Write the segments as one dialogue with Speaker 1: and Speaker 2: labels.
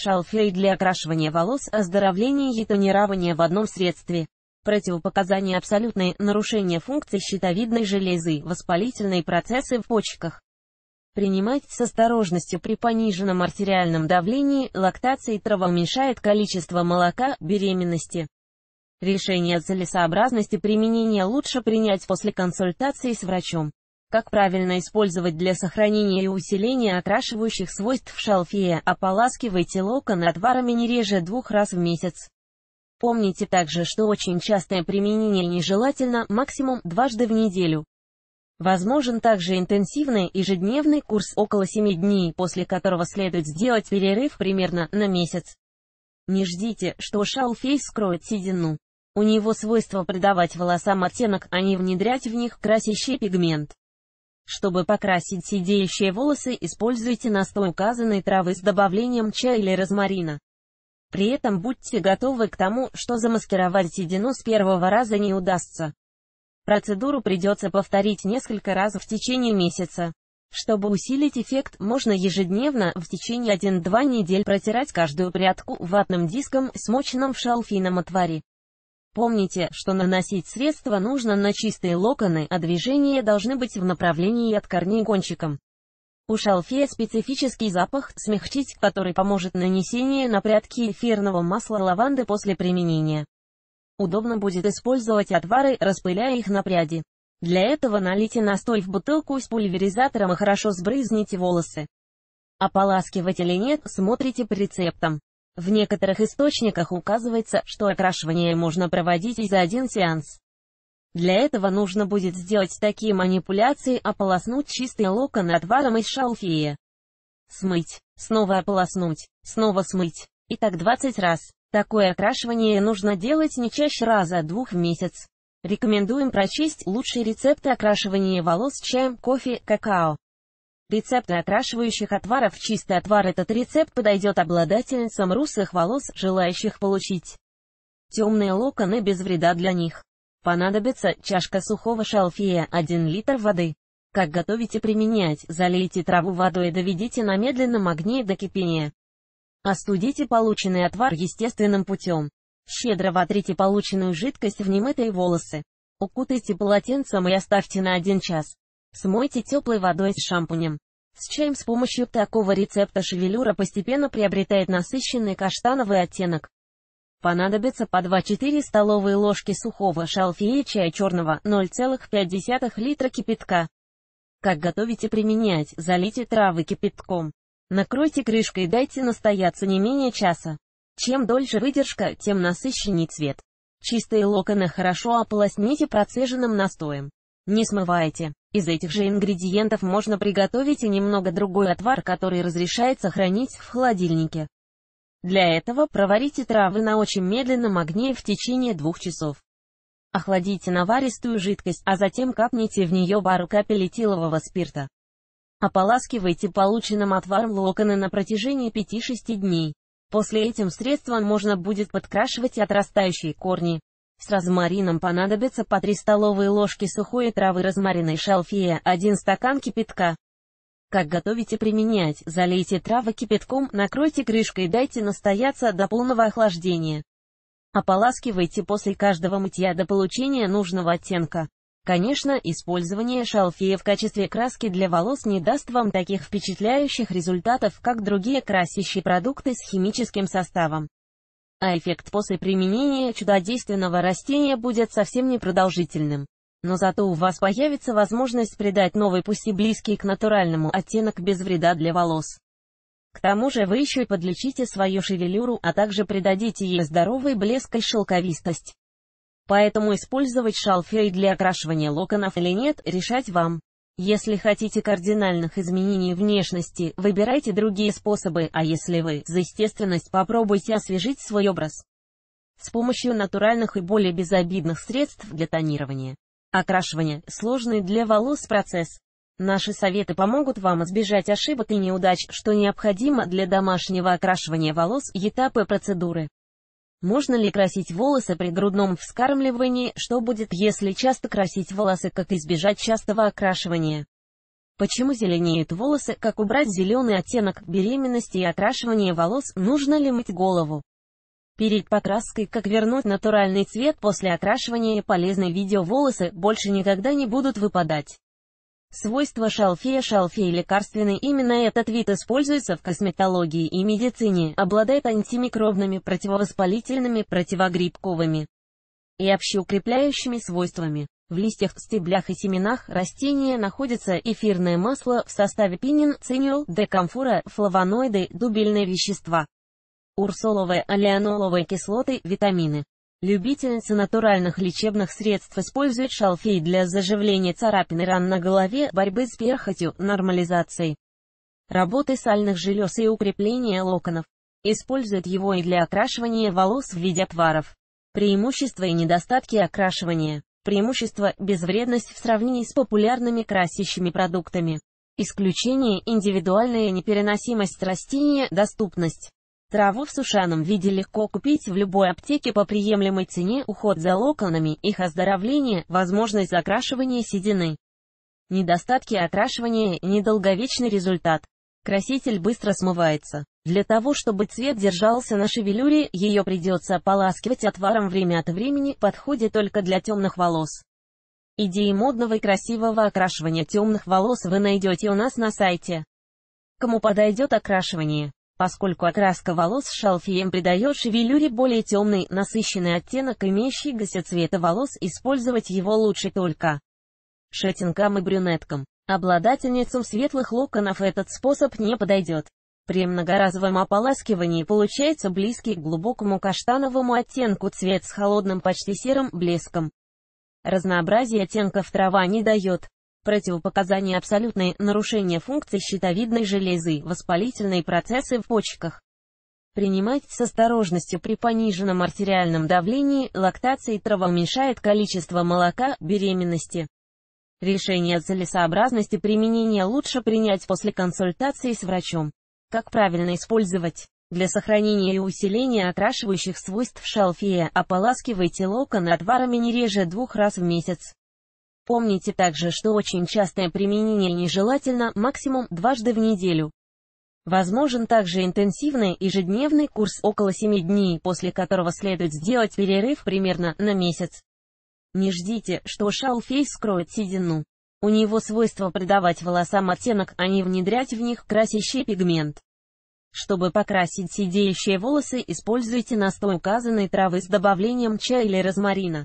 Speaker 1: Шалфей для окрашивания волос, оздоровление и тонирование в одном средстве. Противопоказания абсолютные нарушение функций щитовидной железы, воспалительные процессы в почках. Принимать с осторожностью при пониженном артериальном давлении, лактации трава уменьшает количество молока, беременности. Решение о целесообразности применения лучше принять после консультации с врачом. Как правильно использовать для сохранения и усиления окрашивающих свойств шалфея, ополаскивайте локоны отварами не реже двух раз в месяц. Помните также, что очень частое применение нежелательно, максимум дважды в неделю. Возможен также интенсивный ежедневный курс около 7 дней, после которого следует сделать перерыв примерно на месяц. Не ждите, что шалфей скроет седину. У него свойство придавать волосам оттенок, а не внедрять в них красящий пигмент. Чтобы покрасить сидеющие волосы, используйте настой указанной травы с добавлением чая или розмарина. При этом будьте готовы к тому, что замаскировать седину с первого раза не удастся. Процедуру придется повторить несколько раз в течение месяца. Чтобы усилить эффект, можно ежедневно, в течение 1-2 недель протирать каждую прядку ватным диском, смоченным в шалфейном отваре. Помните, что наносить средство нужно на чистые локоны, а движения должны быть в направлении от корней кончиком. У шалфея специфический запах, смягчить который поможет нанесение на прядки эфирного масла лаванды после применения. Удобно будет использовать отвары, распыляя их на пряди. Для этого налейте настой в бутылку с пульверизатором и хорошо сбрызните волосы. Ополаскивать или нет, смотрите по рецептам. В некоторых источниках указывается, что окрашивание можно проводить и за один сеанс. Для этого нужно будет сделать такие манипуляции, ополоснуть чистые локоны отваром из шалфея. Смыть, снова ополоснуть, снова смыть, и так 20 раз. Такое окрашивание нужно делать не чаще раза а двух в месяц. Рекомендуем прочесть лучшие рецепты окрашивания волос чаем, кофе, какао. Рецепты окрашивающих отваров Чистый отвар Этот рецепт подойдет обладательницам русых волос, желающих получить темные локоны без вреда для них. Понадобится чашка сухого шалфея, 1 литр воды. Как готовить и применять, залейте траву водой и доведите на медленном огне до кипения. Остудите полученный отвар естественным путем. Щедро вотрите полученную жидкость в немытые волосы. Укутайте полотенцем и оставьте на 1 час. Смойте теплой водой с шампунем. С чаем с помощью такого рецепта шевелюра постепенно приобретает насыщенный каштановый оттенок. Понадобится по 2-4 столовые ложки сухого шалфея чая черного 0,5 литра кипятка. Как готовить и применять, залейте травы кипятком. Накройте крышкой и дайте настояться не менее часа. Чем дольше выдержка, тем насыщеннее цвет. Чистые локоны хорошо ополосните процеженным настоем. Не смывайте. Из этих же ингредиентов можно приготовить и немного другой отвар, который разрешается хранить в холодильнике. Для этого проварите травы на очень медленном огне в течение двух часов. Охладите наваристую жидкость, а затем капните в нее пару капель этилового спирта. Ополаскивайте полученным отваром локоны на протяжении 5-6 дней. После этим средством можно будет подкрашивать отрастающие корни. С розмарином понадобится по 3 столовые ложки сухой травы розмариной шалфея, 1 стакан кипятка. Как готовить и применять, залейте травы кипятком, накройте крышкой и дайте настояться до полного охлаждения. Ополаскивайте после каждого мытья до получения нужного оттенка. Конечно, использование шалфея в качестве краски для волос не даст вам таких впечатляющих результатов, как другие красящие продукты с химическим составом а эффект после применения чудодейственного растения будет совсем непродолжительным. Но зато у вас появится возможность придать новый, пусть и близкий к натуральному, оттенок без вреда для волос. К тому же вы еще и подлечите свою шевелюру, а также придадите ей здоровый блеск и шелковистость. Поэтому использовать шалфей для окрашивания локонов или нет, решать вам. Если хотите кардинальных изменений внешности, выбирайте другие способы, а если вы за естественность, попробуйте освежить свой образ с помощью натуральных и более безобидных средств для тонирования. Окрашивание – сложный для волос процесс. Наши советы помогут вам избежать ошибок и неудач, что необходимо для домашнего окрашивания волос этапы процедуры. Можно ли красить волосы при грудном вскармливании, что будет, если часто красить волосы, как избежать частого окрашивания? Почему зеленеют волосы, как убрать зеленый оттенок беременности и окрашивания волос, нужно ли мыть голову? Перед покраской, как вернуть натуральный цвет после окрашивания полезные видео волосы больше никогда не будут выпадать. Свойства шалфея Шалфей лекарственный именно этот вид используется в косметологии и медицине, обладает антимикробными, противовоспалительными, противогрибковыми и общеукрепляющими свойствами. В листьях, стеблях и семенах растения находится эфирное масло в составе пинин, циниол, декамфора, флавоноиды, дубильные вещества, урсоловые, алианоловые кислоты, витамины. Любительница натуральных лечебных средств использует шалфей для заживления царапин и ран на голове, борьбы с перхотью, нормализации работы сальных желез и укрепления локонов. Используют его и для окрашивания волос в виде отваров. Преимущества и недостатки окрашивания. Преимущество – безвредность в сравнении с популярными красящими продуктами. Исключение – индивидуальная непереносимость растения, доступность. Траву в сушаном виде легко купить в любой аптеке по приемлемой цене, уход за локонами, их оздоровление, возможность закрашивания седины. Недостатки окрашивания – недолговечный результат. Краситель быстро смывается. Для того, чтобы цвет держался на шевелюре, ее придется ополаскивать отваром время от времени, подходит только для темных волос. Идеи модного и красивого окрашивания темных волос вы найдете у нас на сайте. Кому подойдет окрашивание? поскольку окраска волос шалфеем придает шевелюре более темный, насыщенный оттенок, имеющий имеющийся цвета волос, использовать его лучше только шетингам и брюнеткам. Обладательницам светлых локонов этот способ не подойдет. При многоразовом ополаскивании получается близкий к глубокому каштановому оттенку цвет с холодным почти серым блеском. Разнообразие оттенков трава не дает. Противопоказания абсолютные нарушение функций щитовидной железы, воспалительные процессы в почках. Принимать с осторожностью при пониженном артериальном давлении, лактации трава уменьшает количество молока, беременности. Решение о целесообразности применения лучше принять после консультации с врачом. Как правильно использовать? Для сохранения и усиления окрашивающих свойств шалфея ополаскивайте локоны отварами не реже двух раз в месяц. Помните также, что очень частое применение нежелательно максимум дважды в неделю. Возможен также интенсивный ежедневный курс около 7 дней, после которого следует сделать перерыв примерно на месяц. Не ждите, что шалфей скроет седину. У него свойство придавать волосам оттенок, а не внедрять в них красящий пигмент. Чтобы покрасить сидеющие волосы, используйте настой указанной травы с добавлением чая или розмарина.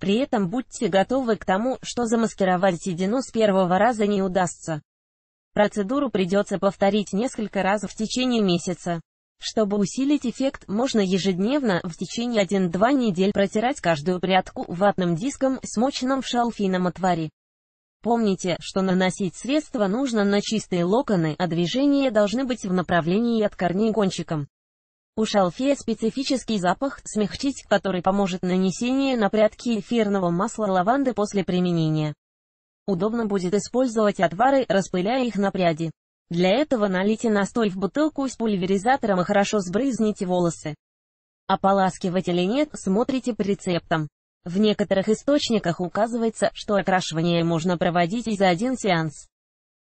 Speaker 1: При этом будьте готовы к тому, что замаскировать седину с первого раза не удастся. Процедуру придется повторить несколько раз в течение месяца. Чтобы усилить эффект, можно ежедневно, в течение 1-2 недель протирать каждую прядку ватным диском, смоченным в шалфейном отваре. Помните, что наносить средство нужно на чистые локоны, а движения должны быть в направлении от корней гонщиком. У шалфея специфический запах «смягчить», который поможет нанесение на прядки эфирного масла лаванды после применения. Удобно будет использовать отвары, распыляя их на пряди. Для этого налейте настой в бутылку с пульверизатором и хорошо сбрызните волосы. Ополаскивать или нет, смотрите по рецептам. В некоторых источниках указывается, что окрашивание можно проводить и за один сеанс.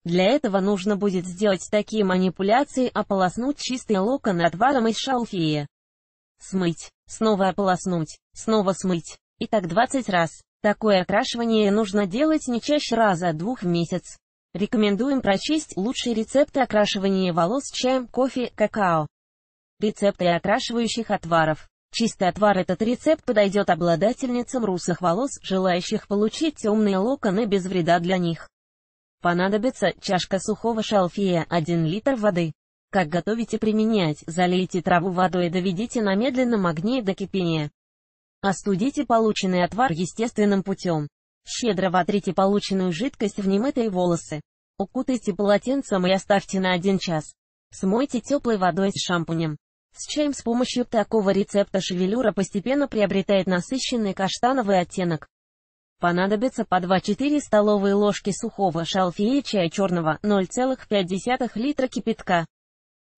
Speaker 1: Для этого нужно будет сделать такие манипуляции, ополоснуть чистые локоны отваром из шалфея. Смыть, снова ополоснуть, снова смыть, и так 20 раз. Такое окрашивание нужно делать не чаще раза-двух а в месяц. Рекомендуем прочесть лучшие рецепты окрашивания волос чаем, кофе, какао. Рецепты окрашивающих отваров. Чистый отвар этот рецепт подойдет обладательницам русых волос, желающих получить темные локоны без вреда для них. Понадобится чашка сухого шалфея, 1 литр воды. Как готовить и применять, залейте траву водой и доведите на медленном огне до кипения. Остудите полученный отвар естественным путем. Щедро вотрите полученную жидкость в немытые волосы. Укутайте полотенцем и оставьте на 1 час. Смойте теплой водой с шампунем. С чаем с помощью такого рецепта шевелюра постепенно приобретает насыщенный каштановый оттенок понадобится по 2-4 столовые ложки сухого шалфея чая черного, 0,5 литра кипятка.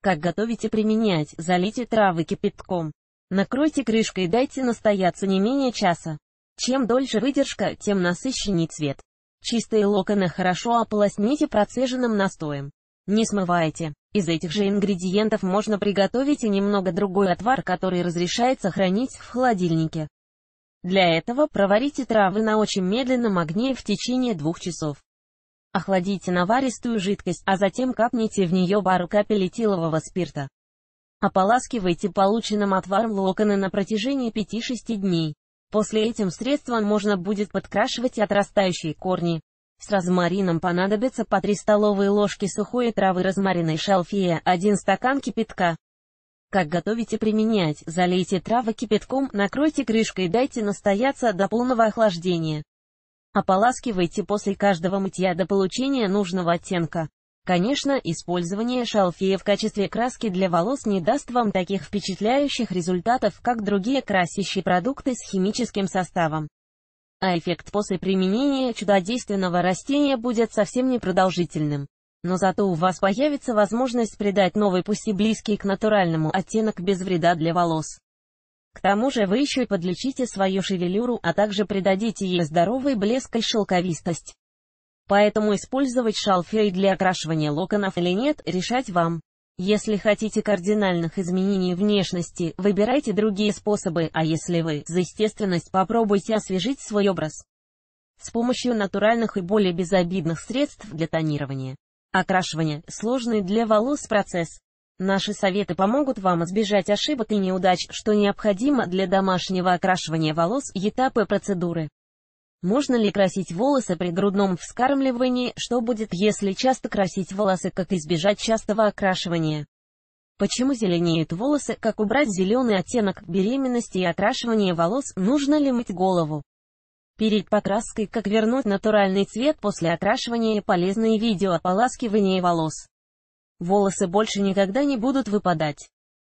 Speaker 1: Как готовить и применять, залейте травы кипятком. Накройте крышкой и дайте настояться не менее часа. Чем дольше выдержка, тем насыщеннее цвет. Чистые локоны хорошо ополосните процеженным настоем. Не смывайте. Из этих же ингредиентов можно приготовить и немного другой отвар, который разрешается хранить в холодильнике. Для этого проварите травы на очень медленном огне в течение двух часов. Охладите наваристую жидкость, а затем капните в нее пару капель этилового спирта. Ополаскивайте полученным отваром локоны на протяжении 5-6 дней. После этим средством можно будет подкрашивать отрастающие корни. С розмарином понадобится по 3 столовые ложки сухой травы розмариной шалфея, 1 стакан кипятка. Как готовить и применять, залейте травы кипятком, накройте крышкой и дайте настояться до полного охлаждения. Ополаскивайте после каждого мытья до получения нужного оттенка. Конечно, использование шалфея в качестве краски для волос не даст вам таких впечатляющих результатов, как другие красящие продукты с химическим составом. А эффект после применения чудодейственного растения будет совсем непродолжительным но зато у вас появится возможность придать новый, пусть и близкий к натуральному, оттенок без вреда для волос. К тому же вы еще и подлечите свою шевелюру, а также придадите ей здоровый блеск и шелковистость. Поэтому использовать шалфей для окрашивания локонов или нет, решать вам. Если хотите кардинальных изменений внешности, выбирайте другие способы, а если вы за естественность, попробуйте освежить свой образ с помощью натуральных и более безобидных средств для тонирования. Окрашивание – сложный для волос процесс. Наши советы помогут вам избежать ошибок и неудач, что необходимо для домашнего окрашивания волос и этапы процедуры. Можно ли красить волосы при грудном вскармливании, что будет, если часто красить волосы, как избежать частого окрашивания? Почему зеленеют волосы, как убрать зеленый оттенок беременности и окрашивания волос, нужно ли мыть голову? Перед покраской «Как вернуть натуральный цвет после окрашивания» и полезные видео ополаскивания волос. Волосы больше никогда не будут выпадать.